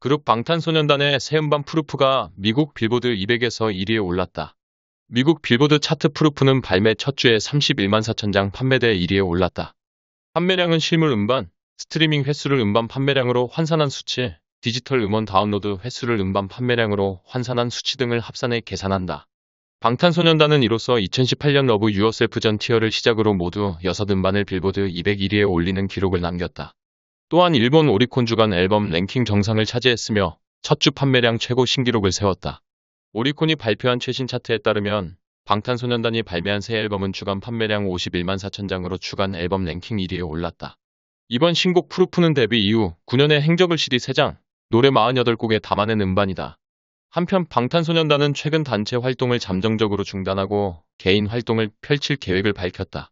그룹 방탄소년단의 새음반 프루프가 미국 빌보드 200에서 1위에 올랐다. 미국 빌보드 차트 프루프는 발매 첫 주에 31만 4천 장 판매돼 1위에 올랐다. 판매량은 실물 음반, 스트리밍 횟수를 음반 판매량으로 환산한 수치, 디지털 음원 다운로드 횟수를 음반 판매량으로 환산한 수치 등을 합산해 계산한다. 방탄소년단은 이로써 2018년 러브 유어셀프 전 티어를 시작으로 모두 6음반을 빌보드 201위에 올리는 기록을 남겼다. 또한 일본 오리콘 주간 앨범 랭킹 정상을 차지했으며 첫 주 판매량 최고 신기록을 세웠다. 오리콘이 발표한 최신 차트에 따르면 방탄소년단이 발매한 새 앨범은 주간 판매량 51만 4천 장으로 주간 앨범 랭킹 1위에 올랐다. 이번 신곡 프루프는 데뷔 이후 9년의 행적을 실이 3장, 노래 48곡에 담아낸 음반이다. 한편 방탄소년단은 최근 단체 활동을 잠정적으로 중단하고 개인 활동을 펼칠 계획을 밝혔다.